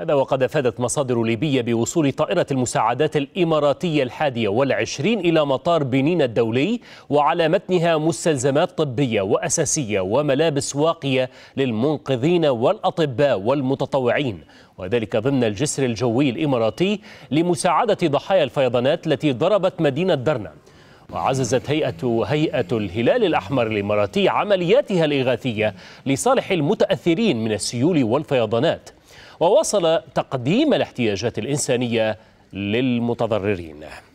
هذا وقد افادت مصادر ليبيه بوصول طائره المساعدات الاماراتيه الحادية والعشرين الى مطار بنين الدولي وعلى متنها مستلزمات طبيه واساسيه وملابس واقيه للمنقذين والاطباء والمتطوعين وذلك ضمن الجسر الجوي الاماراتي لمساعده ضحايا الفيضانات التي ضربت مدينه درنا وعززت هيئة هيئة الهلال الأحمر الإماراتي عملياتها الإغاثية لصالح المتأثرين من السيول والفيضانات ووصل تقديم الاحتياجات الإنسانية للمتضررين